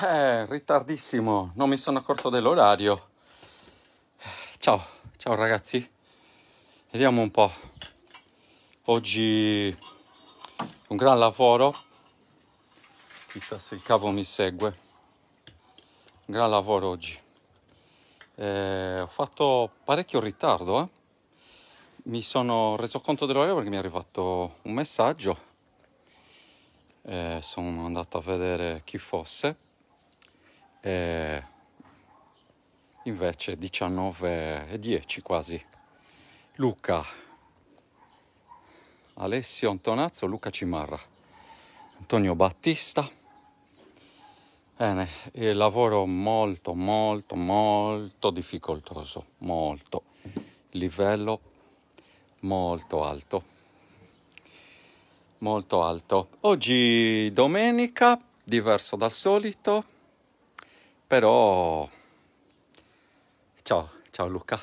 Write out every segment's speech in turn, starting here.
Eh, ritardissimo, non mi sono accorto dell'orario. Ciao, ciao ragazzi. Vediamo un po'. Oggi un gran lavoro. Chissà se il cavo mi segue. Un gran lavoro oggi. Eh, ho fatto parecchio ritardo. Eh. Mi sono reso conto dell'orario perché mi è arrivato un messaggio. Eh, sono andato a vedere chi fosse e invece 19,10 quasi. Luca, Alessio Antonazzo, Luca Cimarra, Antonio Battista. Bene, il lavoro molto, molto, molto difficoltoso, molto. Livello molto alto, molto alto. Oggi domenica, diverso dal solito, però ciao, ciao Luca,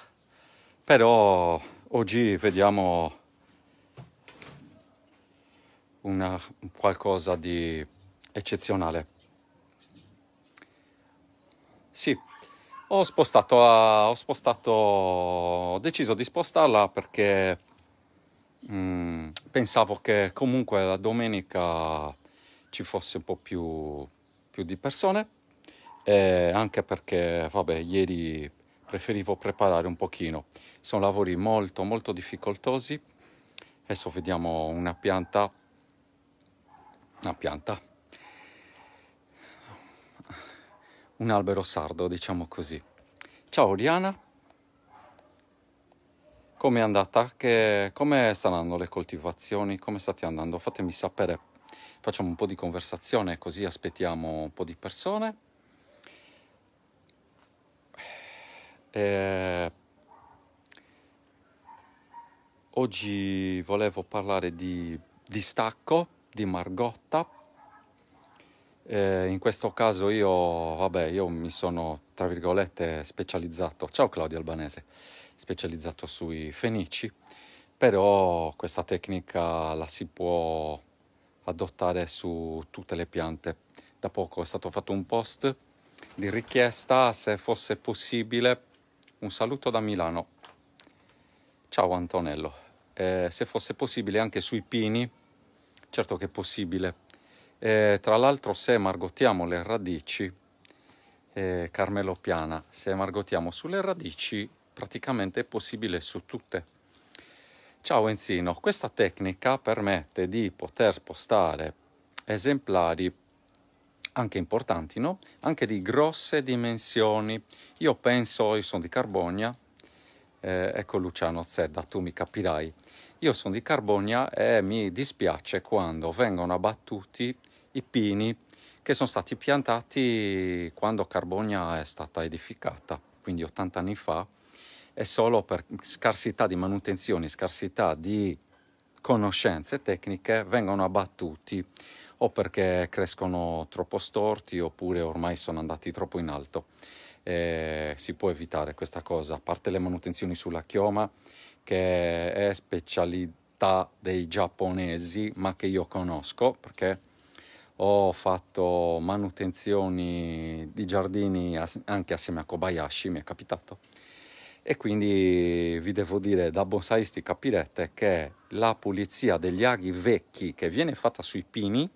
però oggi vediamo una, qualcosa di eccezionale. Sì, ho spostato, a, ho spostato, ho deciso di spostarla perché mh, mm, pensavo che comunque la domenica ci fosse un po' più, più di persone eh, anche perché, vabbè, ieri preferivo preparare un pochino. Sono lavori molto, molto difficoltosi. Adesso vediamo una pianta, una pianta, un albero sardo, diciamo così. Ciao Oriana, Come è andata? come stanno andando le coltivazioni? Come state andando? Fatemi sapere, facciamo un po' di conversazione così aspettiamo un po' di persone. Eh, oggi volevo parlare di distacco, di Margotta. Eh, in questo caso io, vabbè, io mi sono, tra virgolette, specializzato, ciao Claudio Albanese, specializzato sui fenici, però questa tecnica la si può adottare su tutte le piante. Da poco è stato fatto un post di richiesta se fosse possibile un saluto da Milano. Ciao Antonello, eh, se fosse possibile anche sui pini, certo che è possibile. Eh, tra l'altro se margottiamo le radici, eh, Carmelo Piana, se margottiamo sulle radici praticamente è possibile su tutte. Ciao Enzino, questa tecnica permette di poter spostare esemplari anche importanti, no? anche di grosse dimensioni. Io penso, io sono di Carbogna, eh, ecco Luciano Zedda, tu mi capirai. Io sono di Carbogna e mi dispiace quando vengono abbattuti i pini che sono stati piantati quando Carbogna è stata edificata, quindi 80 anni fa, e solo per scarsità di manutenzioni, scarsità di conoscenze tecniche vengono abbattuti o perché crescono troppo storti oppure ormai sono andati troppo in alto. Eh, si può evitare questa cosa, a parte le manutenzioni sulla chioma, che è specialità dei giapponesi, ma che io conosco perché ho fatto manutenzioni di giardini anche assieme a Kobayashi, mi è capitato. E quindi vi devo dire da bonsaisti capirete che la pulizia degli aghi vecchi che viene fatta sui pini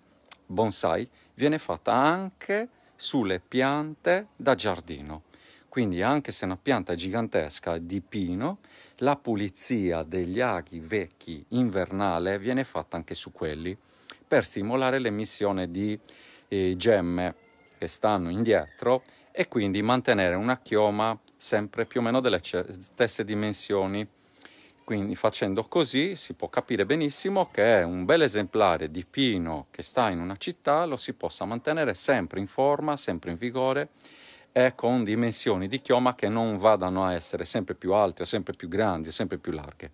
bonsai viene fatta anche sulle piante da giardino. Quindi anche se una pianta gigantesca di pino, la pulizia degli aghi vecchi invernale viene fatta anche su quelli per stimolare l'emissione di eh, gemme che stanno indietro e quindi mantenere una chioma sempre più o meno delle stesse dimensioni quindi facendo così si può capire benissimo che un bel esemplare di pino che sta in una città lo si possa mantenere sempre in forma, sempre in vigore e con dimensioni di chioma che non vadano a essere sempre più alte, o sempre più grandi, o sempre più larghe.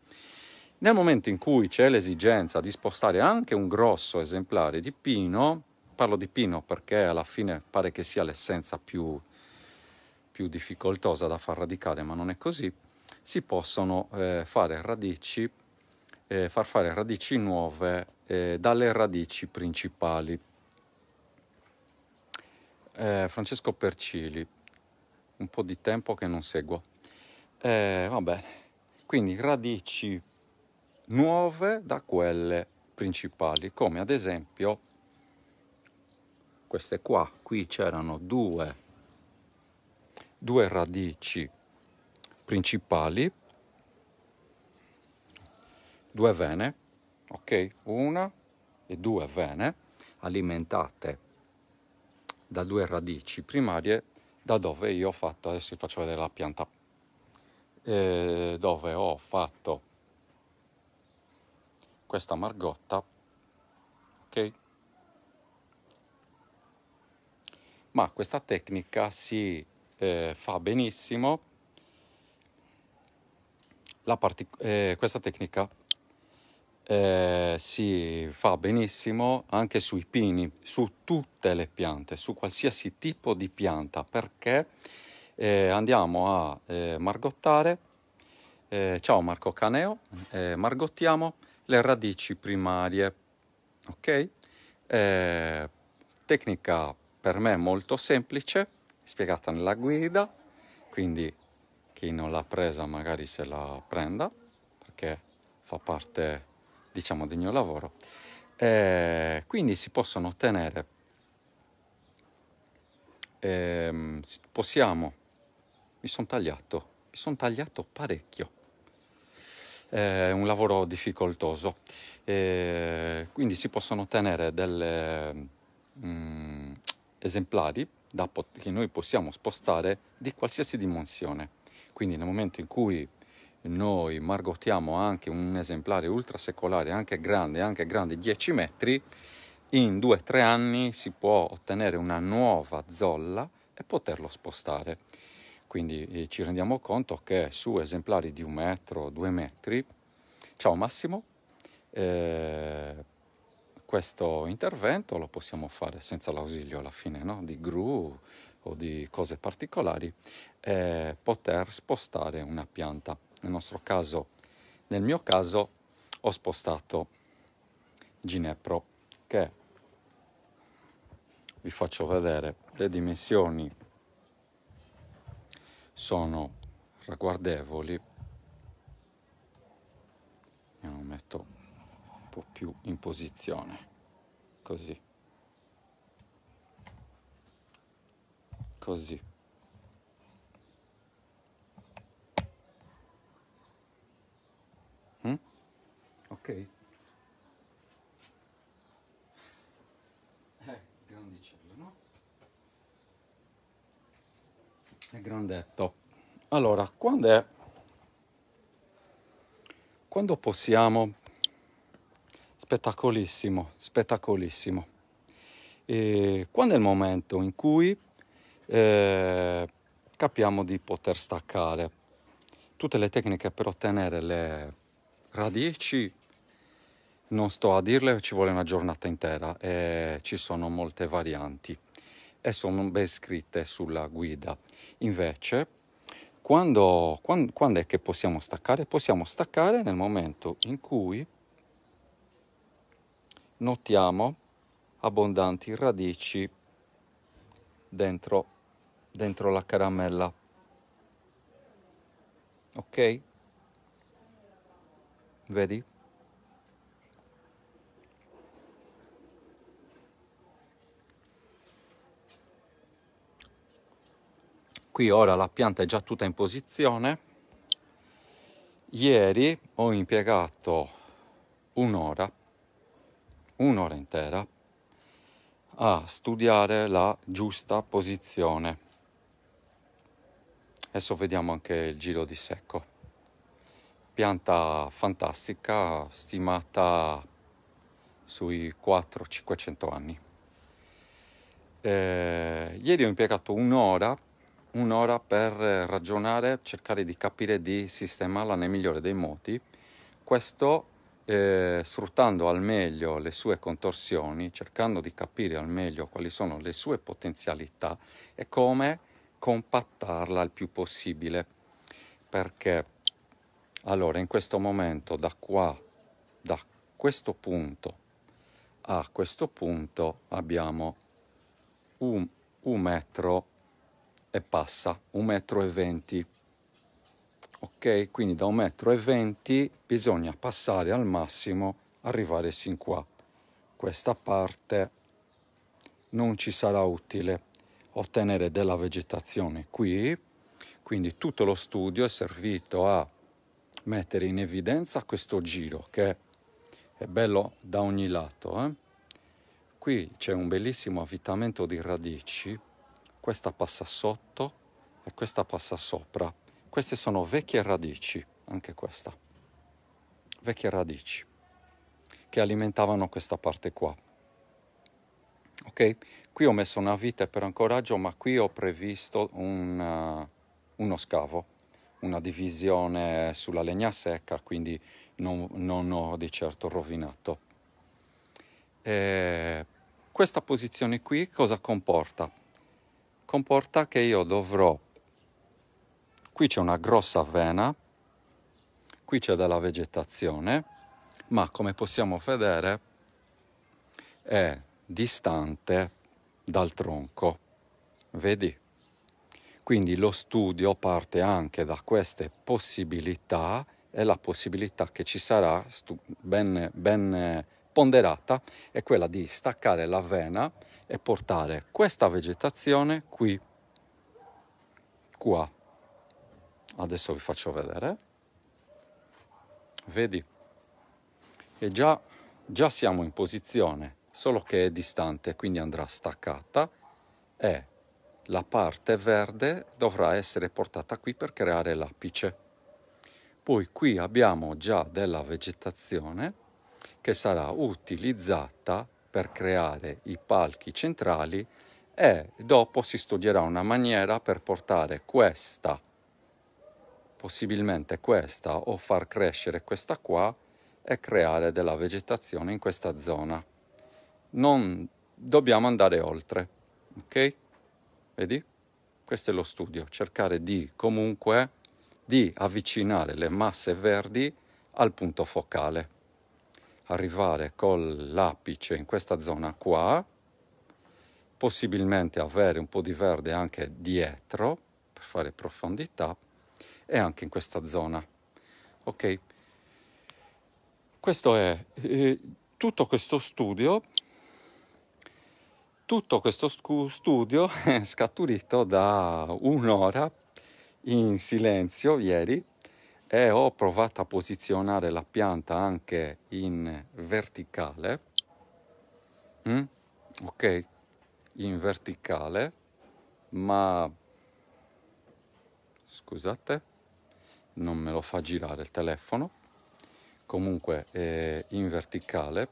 Nel momento in cui c'è l'esigenza di spostare anche un grosso esemplare di pino, parlo di pino perché alla fine pare che sia l'essenza più, più difficoltosa da far radicare, ma non è così, si possono eh, fare radici, eh, far fare radici nuove eh, dalle radici principali. Eh, Francesco Percili, un po' di tempo che non seguo. Eh, va bene, quindi radici nuove da quelle principali, come ad esempio queste qua, qui c'erano due, due radici principali, due vene, ok? Una e due vene alimentate da due radici primarie da dove io ho fatto, adesso vi faccio vedere la pianta, eh, dove ho fatto questa margotta, ok? Ma questa tecnica si eh, fa benissimo partic- eh, questa tecnica eh, si fa benissimo anche sui pini, su tutte le piante, su qualsiasi tipo di pianta, perché eh, andiamo a eh, margottare, eh, ciao Marco Caneo, eh, margottiamo le radici primarie, ok? Eh, tecnica per me molto semplice, spiegata nella guida, quindi chi non l'ha presa magari se la prenda perché fa parte diciamo del mio lavoro e quindi si possono ottenere ehm, possiamo mi sono tagliato mi sono tagliato parecchio è un lavoro difficoltoso e quindi si possono ottenere delle mm, esemplari pot- che noi possiamo spostare di qualsiasi dimensione quindi nel momento in cui noi margottiamo anche un esemplare ultrasecolare, anche grande, anche grande 10 metri, in 2-3 anni si può ottenere una nuova zolla e poterlo spostare. Quindi eh, ci rendiamo conto che su esemplari di un metro, due metri, ciao Massimo, eh, questo intervento lo possiamo fare senza l'ausilio alla fine no? di gru o di cose particolari eh, poter spostare una pianta. Nel nostro caso, nel mio caso, ho spostato Ginepro che vi faccio vedere le dimensioni sono ragguardevoli io lo metto un po' più in posizione così così ok? È eh, grandicello, no? È grandetto. Allora, quando è... Quando possiamo... Spettacolissimo, spettacolissimo. E quando è il momento in cui eh, capiamo di poter staccare? Tutte le tecniche per ottenere le radici non sto a dirle, ci vuole una giornata intera e ci sono molte varianti e sono ben scritte sulla guida. Invece, quando, quando, quando è che possiamo staccare? Possiamo staccare nel momento in cui notiamo abbondanti radici dentro, dentro la caramella. Ok? Vedi? qui ora la pianta è già tutta in posizione ieri ho impiegato un'ora un'ora intera a studiare la giusta posizione adesso vediamo anche il giro di secco pianta fantastica stimata sui 400-500 anni eh, ieri ho impiegato un'ora un'ora per eh, ragionare, cercare di capire di sistemarla nel migliore dei modi, questo eh, sfruttando al meglio le sue contorsioni, cercando di capire al meglio quali sono le sue potenzialità e come compattarla il più possibile. Perché allora in questo momento da qua, da questo punto a questo punto abbiamo un, un metro e passa, 1,20 metro. E 20. Ok, quindi da 1,20 metro e 20 bisogna passare al massimo, arrivare sin qua. Questa parte non ci sarà utile ottenere della vegetazione qui, quindi tutto lo studio è servito a mettere in evidenza questo giro che è bello da ogni lato. Eh? Qui c'è un bellissimo avvitamento di radici questa passa sotto e questa passa sopra. Queste sono vecchie radici, anche questa, vecchie radici, che alimentavano questa parte qua. Ok? Qui ho messo una vite per ancoraggio, ma qui ho previsto un, uh, uno scavo, una divisione sulla legna secca, quindi non, non ho di certo rovinato. E eh, questa posizione qui cosa comporta? comporta che io dovrò, qui c'è una grossa vena, qui c'è della vegetazione, ma come possiamo vedere è distante dal tronco, vedi? Quindi lo studio parte anche da queste possibilità e la possibilità che ci sarà ben, ben ponderata è quella di staccare l'avena e portare questa vegetazione qui, qua. Adesso vi faccio vedere. Vedi? E già, già siamo in posizione, solo che è distante, quindi andrà staccata e la parte verde dovrà essere portata qui per creare l'apice. Poi qui abbiamo già della vegetazione che sarà utilizzata per creare i palchi centrali e dopo si studierà una maniera per portare questa, possibilmente questa, o far crescere questa qua e creare della vegetazione in questa zona. Non dobbiamo andare oltre, ok? Vedi? Questo è lo studio, cercare di comunque di avvicinare le masse verdi al punto focale arrivare con l'apice in questa zona qua, possibilmente avere un po' di verde anche dietro per fare profondità e anche in questa zona. Ok, questo è eh, tutto questo studio. Tutto questo studio è scaturito da un'ora in silenzio ieri e ho provato a posizionare la pianta anche in verticale mm? ok in verticale ma scusate non me lo fa girare il telefono comunque eh, in verticale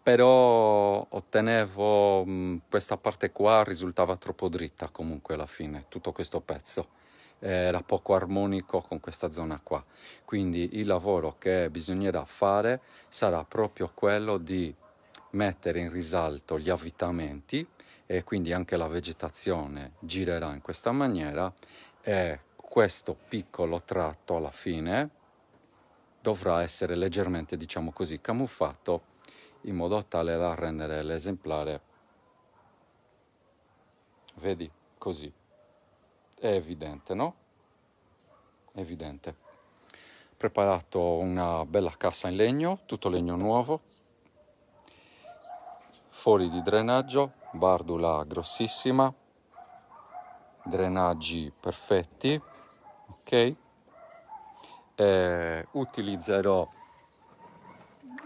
però ottenevo mh, mm, questa parte qua risultava troppo dritta comunque alla fine tutto questo pezzo eh, era poco armonico con questa zona qua. Quindi il lavoro che bisognerà fare sarà proprio quello di mettere in risalto gli avvitamenti e quindi anche la vegetazione girerà in questa maniera e questo piccolo tratto alla fine dovrà essere leggermente, diciamo così, camuffato in modo tale da rendere l'esemplare, vedi, così. È evidente, no? È evidente. Preparato una bella cassa in legno, tutto legno nuovo, fori di drenaggio, bardula grossissima, drenaggi perfetti, ok? E utilizzerò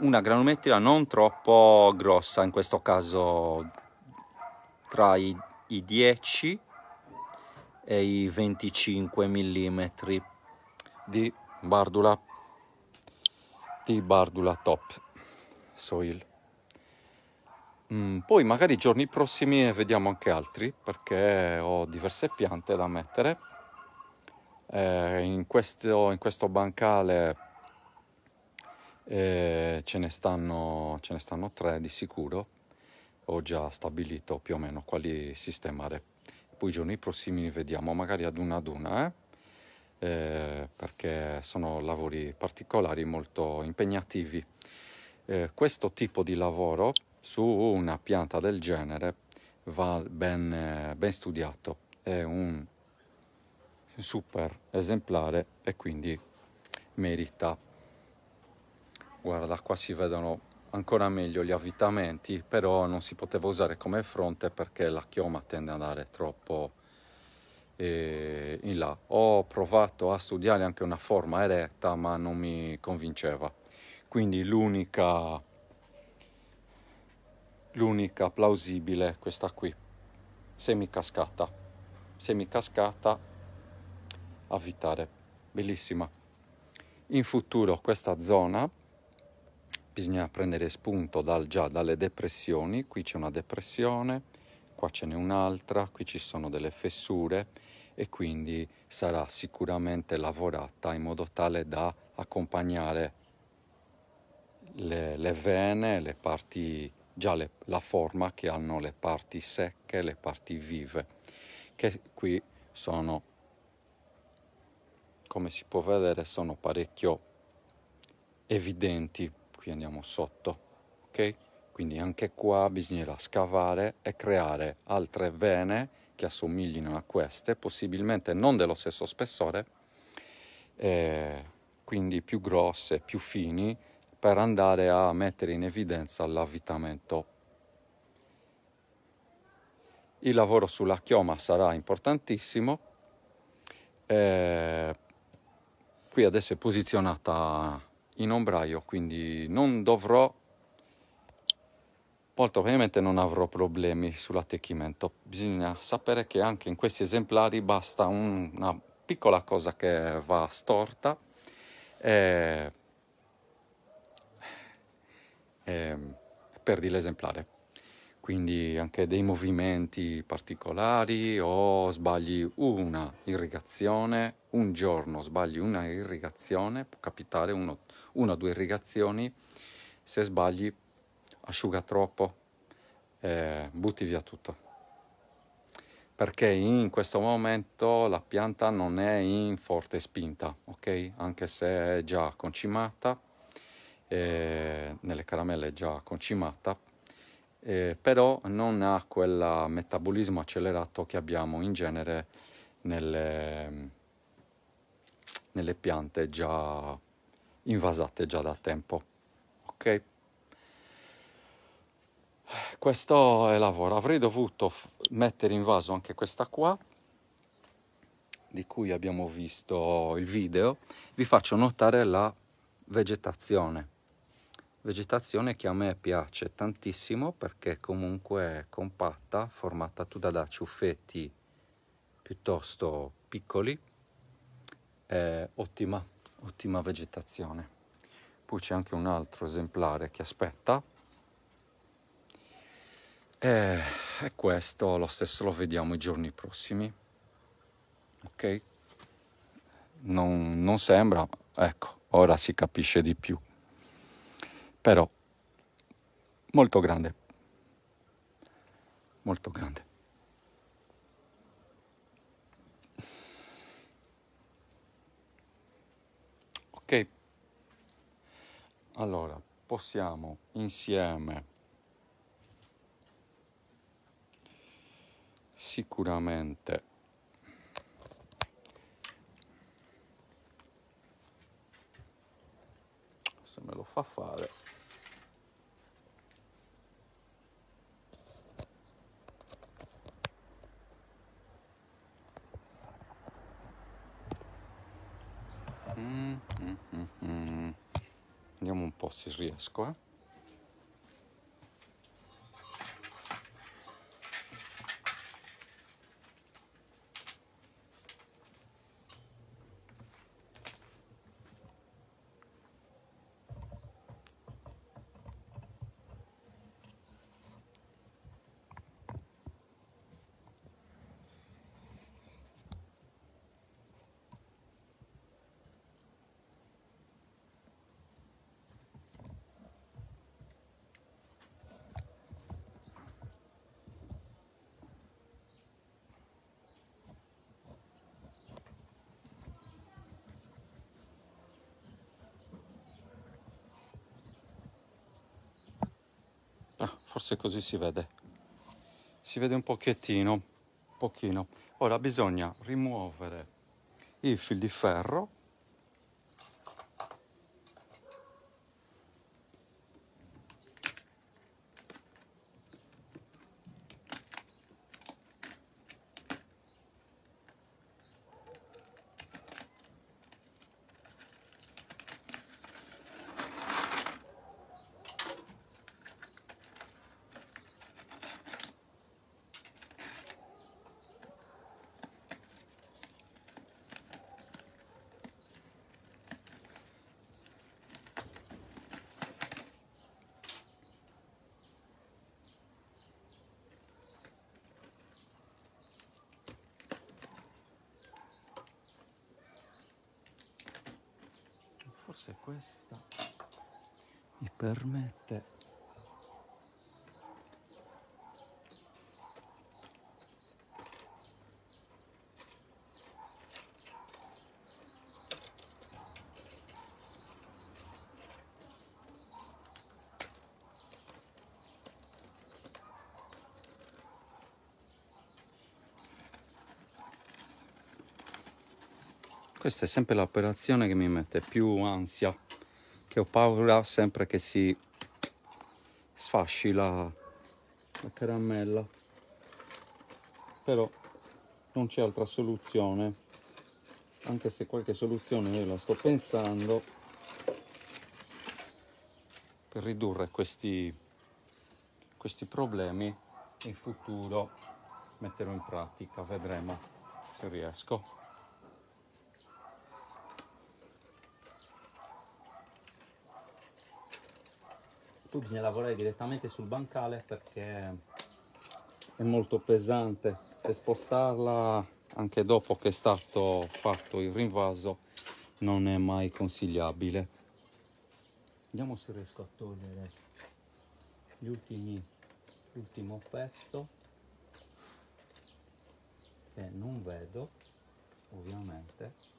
una granometria non troppo grossa, in questo caso tra i, i 10 e i 25 mm di Bardula di Bardula Top Soil. Mm, poi magari giorni prossimi vediamo anche altri perché ho diverse piante da mettere. Eh, in, questo, in, questo, bancale eh, ce, ne stanno, ce ne stanno tre di sicuro. Ho già stabilito più o meno quali sistemare poi i giorni prossimi li vediamo, magari ad una ad una, eh? Eh, perché sono lavori particolari molto impegnativi. Eh, questo tipo di lavoro su una pianta del genere va ben, eh, ben studiato, è un super esemplare e quindi merita. Guarda, qua si vedono ancora meglio gli avvitamenti, però non si poteva usare come fronte perché la chioma tende ad andare troppo eh, in là. Ho provato a studiare anche una forma eretta, ma non mi convinceva. Quindi l'unica l'unica plausibile è questa qui, semicascata, semicascata avvitare, bellissima. In futuro questa zona bisogna prendere spunto dal, già dalle depressioni, qui c'è una depressione, qua ce n'è un'altra, qui ci sono delle fessure e quindi sarà sicuramente lavorata in modo tale da accompagnare le, le vene, le parti, già le, la forma che hanno le parti secche, le parti vive, che qui sono, come si può vedere, sono parecchio evidenti qui andiamo sotto, ok? Quindi anche qua bisognerà scavare e creare altre vene che assomiglino a queste, possibilmente non dello stesso spessore, eh, quindi più grosse, più fini, per andare a mettere in evidenza l'avvitamento il lavoro sulla chioma sarà importantissimo. Eh, qui adesso è posizionata in ombraio, quindi non dovrò, molto ovviamente non avrò problemi sull'attecchimento. Bisogna sapere che anche in questi esemplari basta una piccola cosa che va storta e, e perdi l'esemplare quindi anche dei movimenti particolari o sbagli una irrigazione, un giorno sbagli una irrigazione, può capitare uno, una o due irrigazioni, se sbagli asciuga troppo, eh, butti via tutto. Perché in questo momento la pianta non è in forte spinta, ok? Anche se è già concimata, eh, nelle caramelle è già concimata, eh, però non ha quel metabolismo accelerato che abbiamo in genere nelle, nelle piante già invasate già da tempo. Ok? Questo è il lavoro. Avrei dovuto f- mettere in vaso anche questa qua, di cui abbiamo visto il video. Vi faccio notare la vegetazione vegetazione che a me piace tantissimo perché comunque è compatta, formata tutta da ciuffetti piuttosto piccoli, è ottima, ottima vegetazione. Poi c'è anche un altro esemplare che aspetta. E, questo lo stesso lo vediamo i giorni prossimi. Ok? Non, non sembra, ecco, ora si capisce di più però molto grande, molto grande. Ok, allora possiamo insieme sicuramente se me lo fa fare se riesco. Eh. forse così si vede si vede un pochettino pochino ora bisogna rimuovere i fil di ferro permette. Questa è sempre l'operazione che mi mette più ansia che ho paura sempre che si sfasci la, la caramella però non c'è altra soluzione anche se qualche soluzione io la sto pensando per ridurre questi questi problemi in futuro metterò in pratica vedremo se riesco poi bisogna lavorare direttamente sul bancale perché è molto pesante e spostarla anche dopo che è stato fatto il rinvaso non è mai consigliabile vediamo se riesco a togliere gli ultimi l'ultimo pezzo che eh, non vedo ovviamente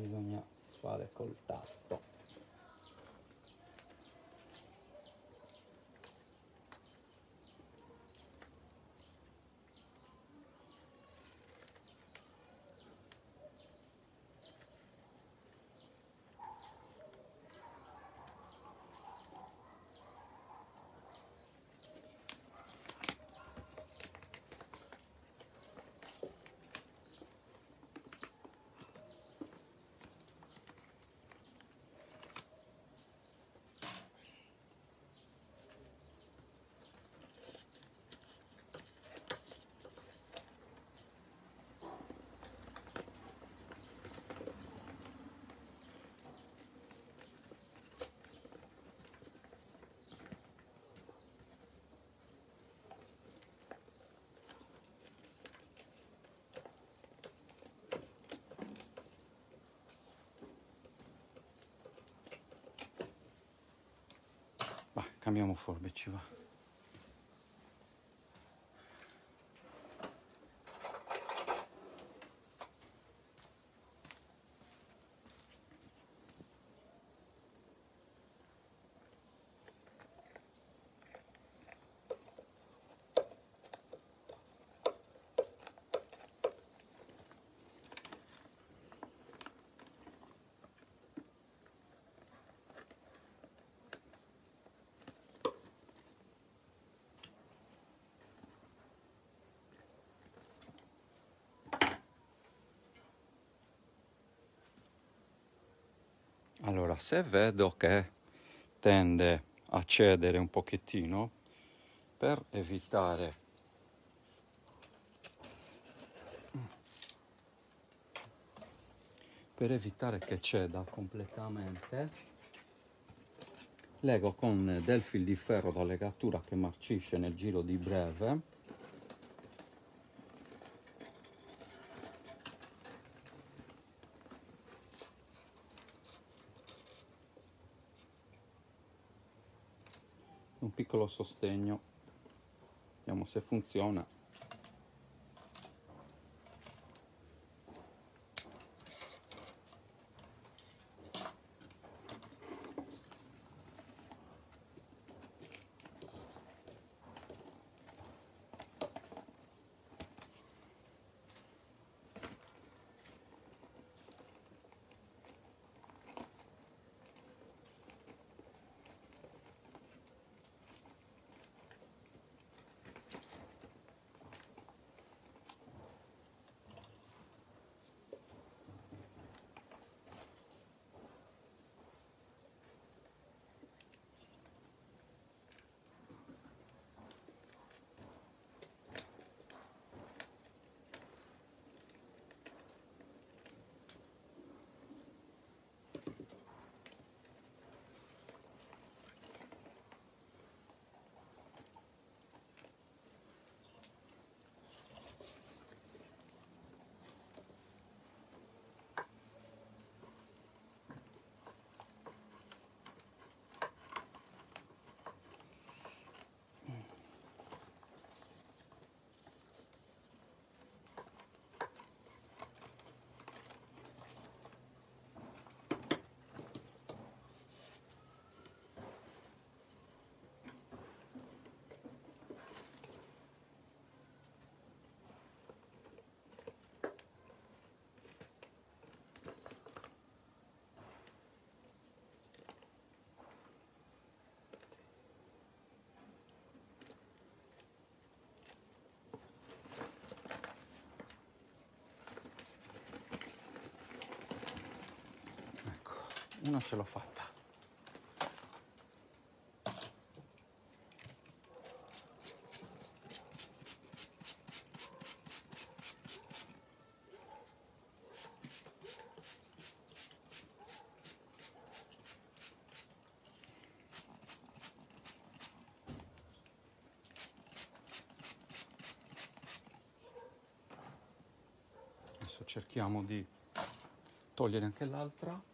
bisogna fare col tatto cambiamo forbici va se vedo che tende a cedere un pochettino per evitare per evitare che ceda completamente lego con del fil di ferro da legatura che marcisce nel giro di breve un piccolo sostegno vediamo se funziona Una ce l'ho fatta. Adesso cerchiamo di togliere anche l'altra.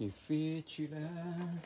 e fui né?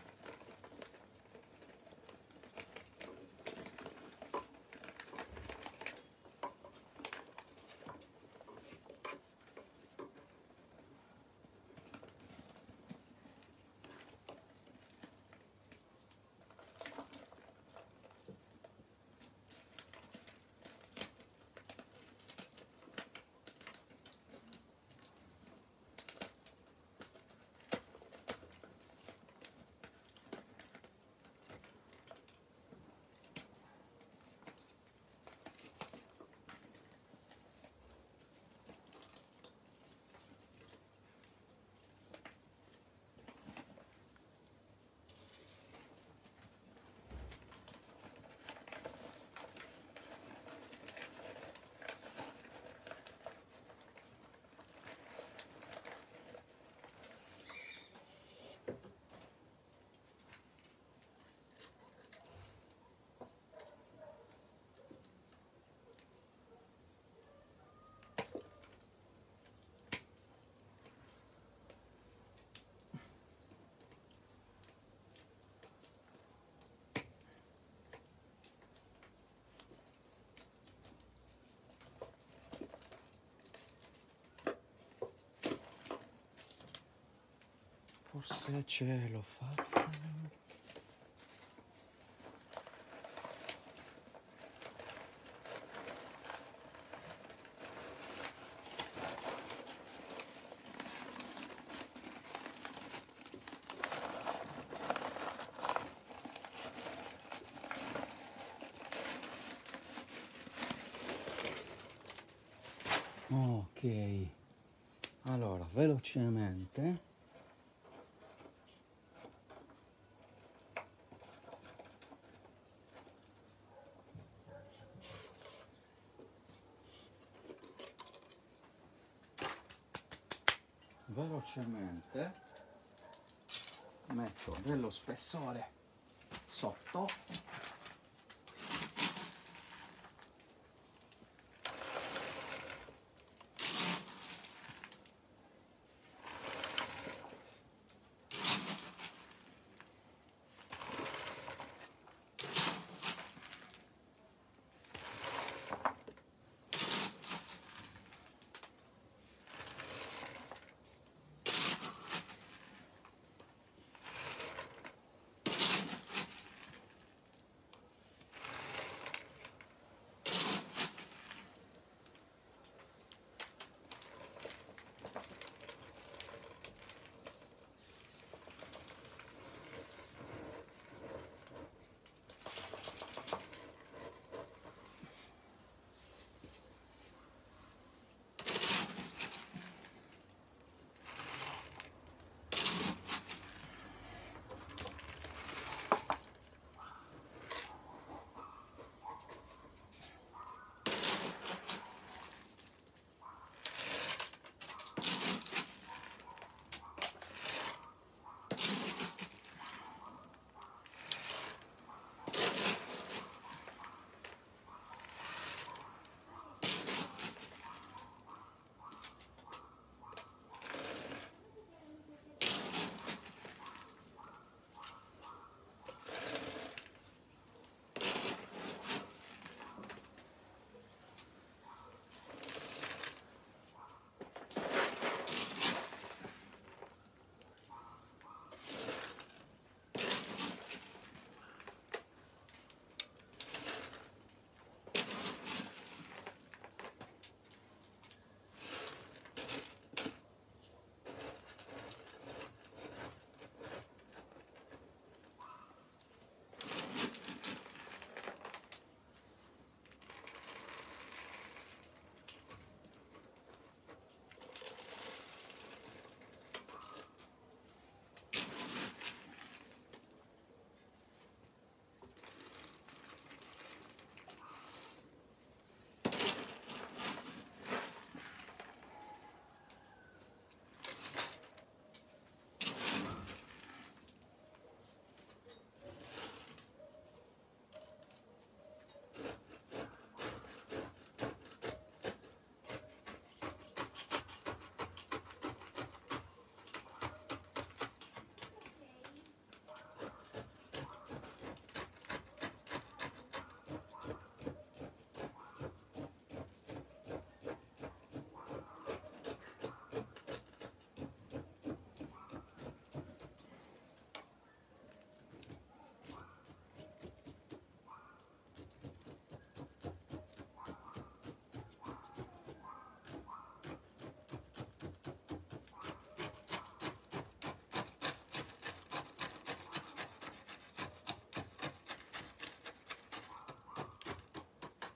forse ce l'ho fatta ok allora velocemente ovviamente metto dello spessore sotto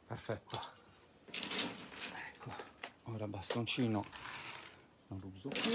perfetto ecco ora bastoncino non lo uso più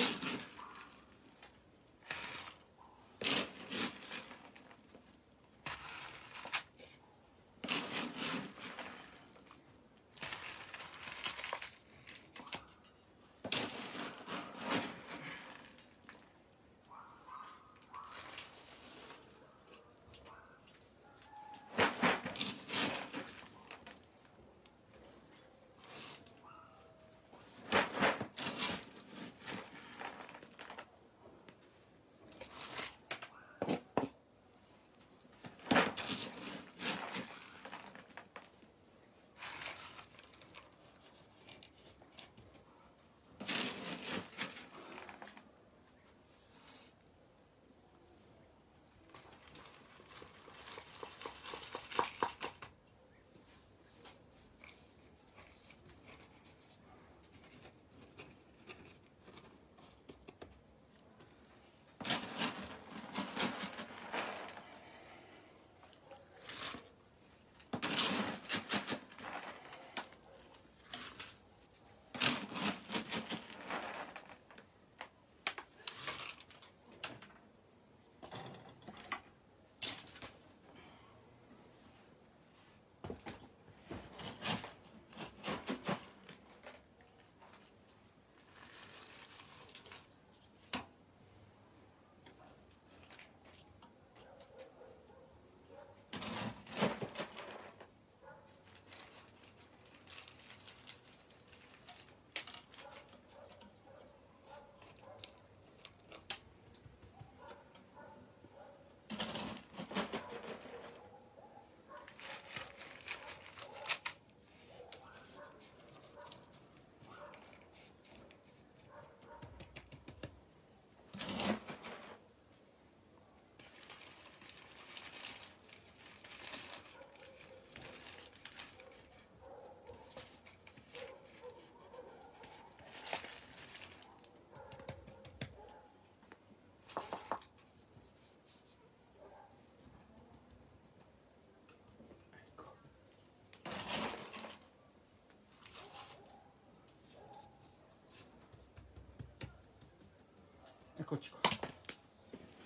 Eccoci qua.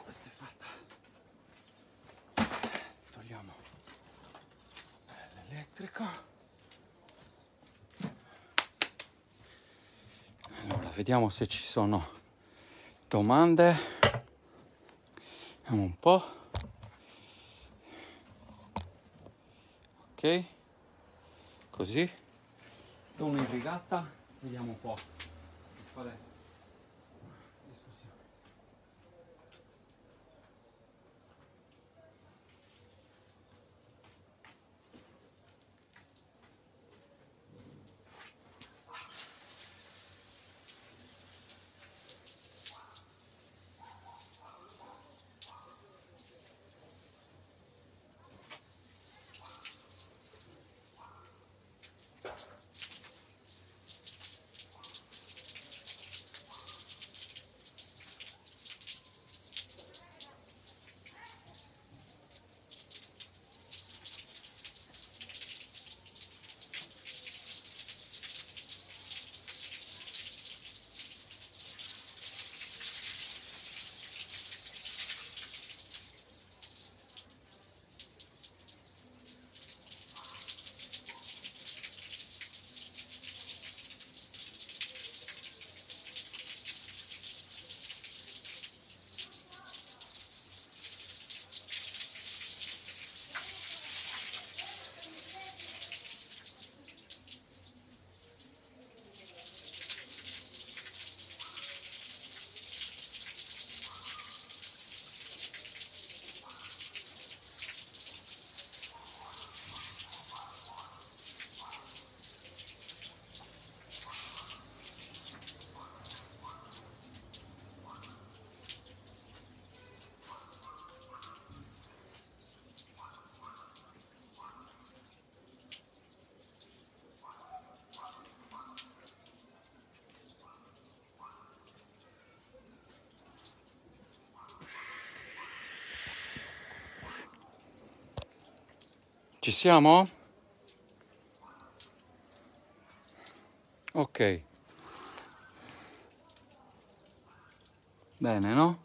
Questa è fatta. Togliamo eh, l'elettrico. Allora, vediamo se ci sono domande. un po'. Ok. Così. Do un'irrigata. Vediamo un po' qual è Ci siamo? Ok. Bene, no?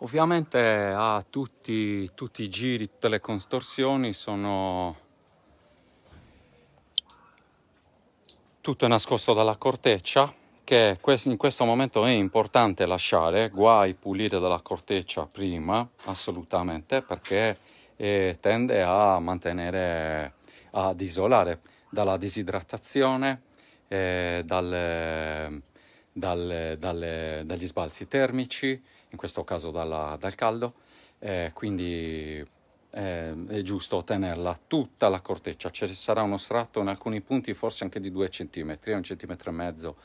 Ovviamente a ah, tutti, tutti i giri, tutte le contorsioni sono... tutto nascosto dalla corteccia che in questo momento è importante lasciare, guai pulire dalla corteccia prima, assolutamente, perché eh, tende a mantenere, ad isolare dalla disidratazione, eh, dalle, dalle, dalle, dagli sbalzi termici, in questo caso dalla, dal caldo, eh, quindi eh, è giusto tenerla tutta la corteccia, ci sarà uno strato in alcuni punti forse anche di 2 cm, 1 cm e mezzo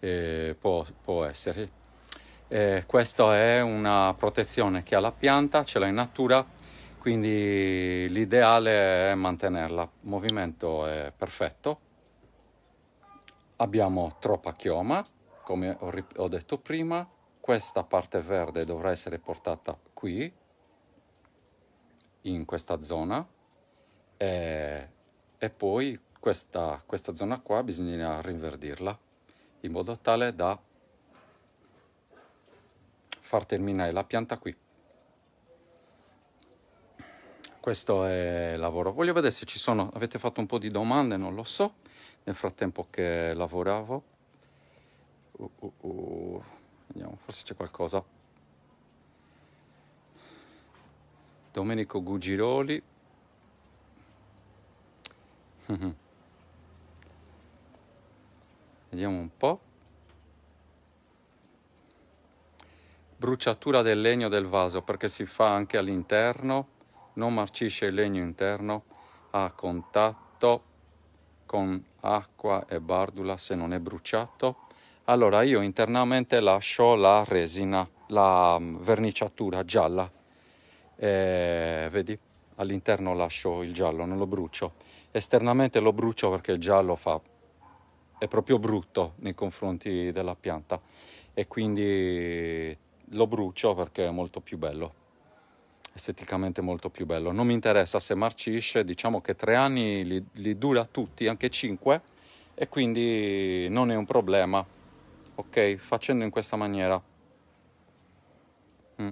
eh, può, può essere. Eh, questa è una protezione che ha la pianta, ce l'ha in natura, quindi l'ideale è mantenerla. Il movimento è perfetto. Abbiamo troppa chioma, come ho, ho detto prima, questa parte verde dovrà essere portata qui, in questa zona, e, eh, e poi questa, questa zona qua bisogna rinverdirla in modo tale da far terminare la pianta qui questo è il lavoro voglio vedere se ci sono avete fatto un po' di domande non lo so nel frattempo che lavoravo uh, uh, uh. vediamo forse c'è qualcosa Domenico Gugiroli mhm. Vediamo un po'. Bruciatura del legno del vaso perché si fa anche all'interno, non marcisce il legno interno a contatto con acqua e bardula se non è bruciato. Allora io internamente lascio la resina, la mm, verniciatura gialla. E, vedi? All'interno lascio il giallo, non lo brucio. Esternamente lo brucio perché il giallo fa è proprio brutto nei confronti della pianta e quindi lo brucio perché è molto più bello esteticamente molto più bello non mi interessa se marcisce diciamo che tre anni li, li dura tutti anche cinque e quindi non è un problema ok facendo in questa maniera mm.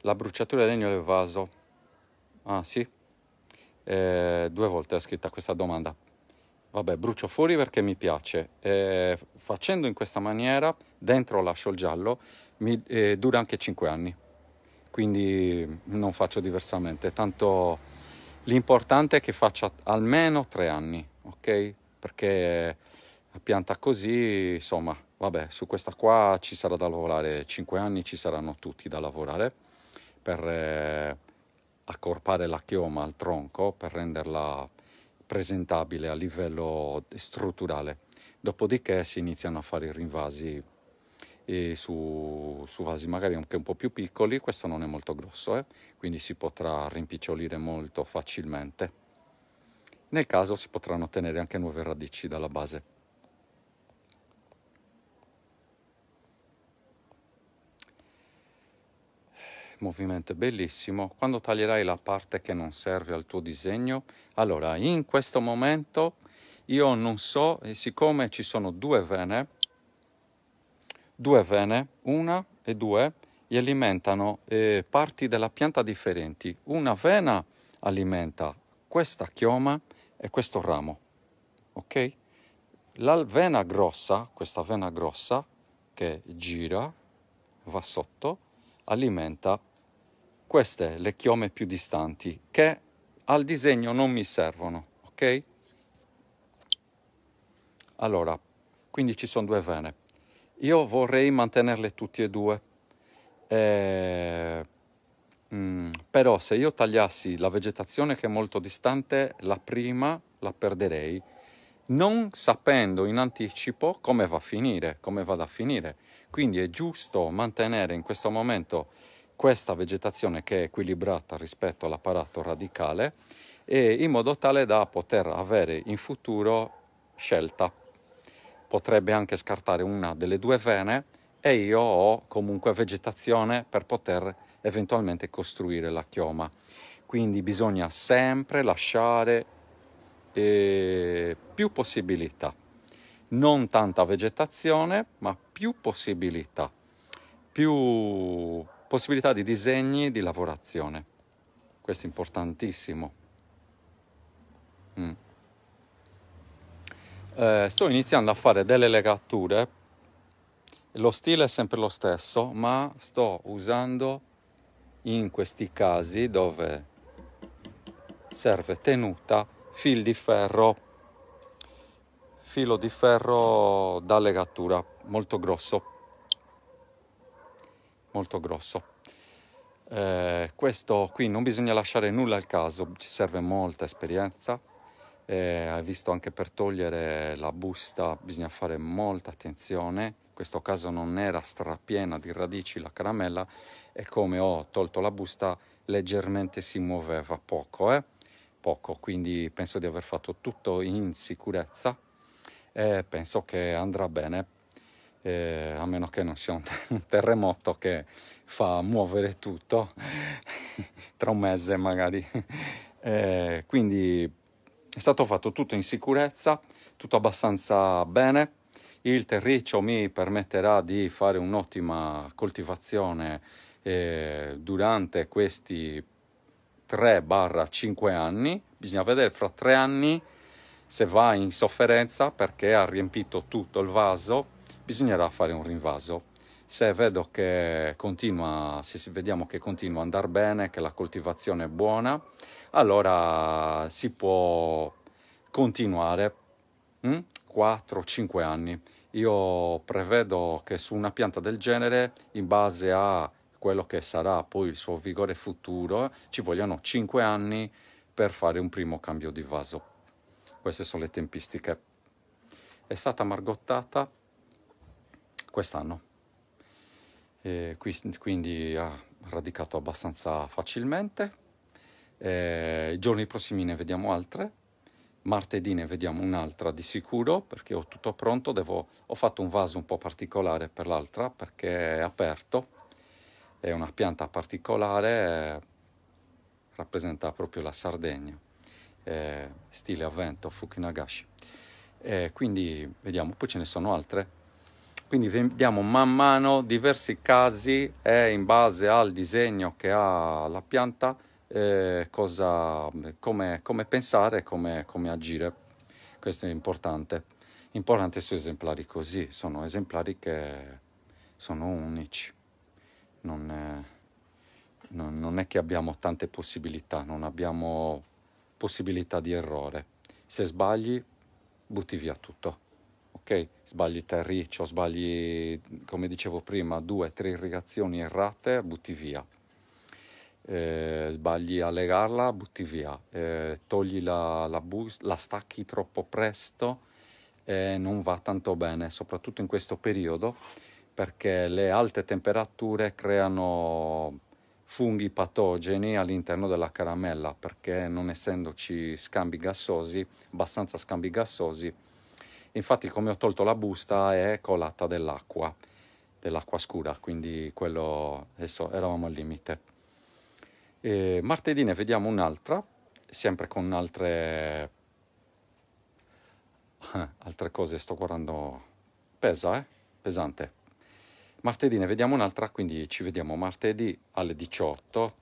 la bruciatura di legno del vaso ah sì eh, due volte è scritta questa domanda. Vabbè, brucio fuori perché mi piace. Eh, facendo in questa maniera, dentro lascio il giallo, mi, eh, dura anche 5 anni. Quindi non faccio diversamente. Tanto l'importante è che faccia almeno 3 anni, ok? Perché la pianta così, insomma, vabbè, su questa qua ci sarà da lavorare 5 anni, ci saranno tutti da lavorare per... Eh, accorpare la chioma al tronco per renderla presentabile a livello strutturale. Dopodiché si iniziano a fare i rinvasi su, su, vasi magari anche un po' più piccoli, questo non è molto grosso, eh? quindi si potrà rimpicciolire molto facilmente. Nel caso si potranno ottenere anche nuove radici dalla base. movimento bellissimo, quando taglierai la parte che non serve al tuo disegno, allora in questo momento io non so, eh, siccome ci sono due vene, due vene, una e due, e alimentano eh, parti della pianta differenti. Una vena alimenta questa chioma e questo ramo, ok? La vena grossa, questa vena grossa che gira, va sotto, alimenta queste le chiome più distanti che al disegno non mi servono, ok? Allora, quindi ci sono due vene. Io vorrei mantenerle tutte e due, eh, mh, mm, però se io tagliassi la vegetazione che è molto distante, la prima la perderei, non sapendo in anticipo come va a finire, come vada a finire. Quindi è giusto mantenere in questo momento questa vegetazione che è equilibrata rispetto all'apparato radicale e in modo tale da poter avere in futuro scelta. Potrebbe anche scartare una delle due vene e io ho comunque vegetazione per poter eventualmente costruire la chioma. Quindi bisogna sempre lasciare eh, più possibilità. Non tanta vegetazione, ma più possibilità, più possibilità di disegni di lavorazione. Questo è importantissimo. Mm. Eh, sto iniziando a fare delle legature, lo stile è sempre lo stesso, ma sto usando in questi casi dove serve tenuta fil di ferro, filo di ferro da legatura molto grosso molto grosso. Eh, questo qui non bisogna lasciare nulla al caso, ci serve molta esperienza. Eh, hai visto anche per togliere la busta bisogna fare molta attenzione. In questo caso non era strapiena di radici la caramella e come ho tolto la busta leggermente si muoveva poco, eh? poco quindi penso di aver fatto tutto in sicurezza e eh, penso che andrà bene eh, a meno che non sia un, ter- un terremoto che fa muovere tutto tra un mese magari. eh, quindi è stato fatto tutto in sicurezza, tutto abbastanza bene. Il terriccio mi permetterà di fare un'ottima coltivazione eh, durante questi 3-5 anni. Bisogna vedere fra 3 anni se va in sofferenza perché ha riempito tutto il vaso bisognerà fare un rinvaso. Se vedo che continua, se vediamo che continua ad andare bene, che la coltivazione è buona, allora si può continuare 4-5 mm, anni. Io prevedo che su una pianta del genere, in base a quello che sarà poi il suo vigore futuro, ci vogliono 5 anni per fare un primo cambio di vaso. Queste sono le tempistiche. È stata margottata quest'anno. E quindi ha radicato abbastanza facilmente. E I giorni prossimi ne vediamo altre. Martedì ne vediamo un'altra di sicuro perché ho tutto pronto. Devo, ho fatto un vaso un po' particolare per l'altra perché è aperto. È una pianta particolare, rappresenta proprio la Sardegna, eh, stile avvento Fukunagashi. E quindi vediamo, poi ce ne sono altre quindi vediamo man mano diversi casi e in base al disegno che ha la pianta eh, cosa, come, come, pensare e come, come agire. Questo è importante. Importante su esemplari così, sono esemplari che sono unici. Non è, non, non è che abbiamo tante possibilità, non abbiamo possibilità di errore. Se sbagli, butti via tutto ok? Sbagli terriccio, sbagli, come dicevo prima, due, tre irrigazioni errate, butti via. Eh, sbagli a legarla, butti via. Eh, togli la, la, bus, la stacchi troppo presto e non va tanto bene, soprattutto in questo periodo, perché le alte temperature creano funghi patogeni all'interno della caramella perché non essendoci scambi gassosi, abbastanza scambi gassosi, Infatti come ho tolto la busta è colata dell'acqua, dell'acqua scura, quindi quello adesso eravamo al limite. E martedì ne vediamo un'altra, sempre con altre, altre cose, sto guardando, pesa, eh? pesante. Martedì ne vediamo un'altra, quindi ci vediamo martedì alle 18,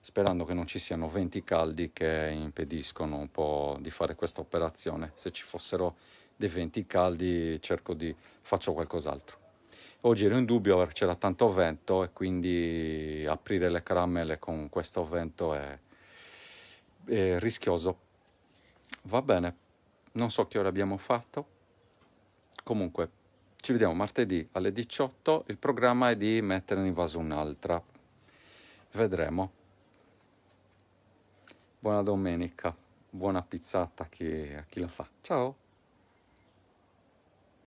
sperando che non ci siano venti caldi che impediscono un po' di fare questa operazione. Se ci fossero dei venti caldi cerco di faccio qualcos'altro. Oggi ero in dubbio perché c'era tanto vento e quindi aprire le caramelle con questo vento è, è rischioso. Va bene, non so che ora abbiamo fatto. Comunque, ci vediamo martedì alle 18. Il programma è di mettere in vaso un'altra. Vedremo. Buona domenica, buona pizzata a chi, a chi la fa. Ciao!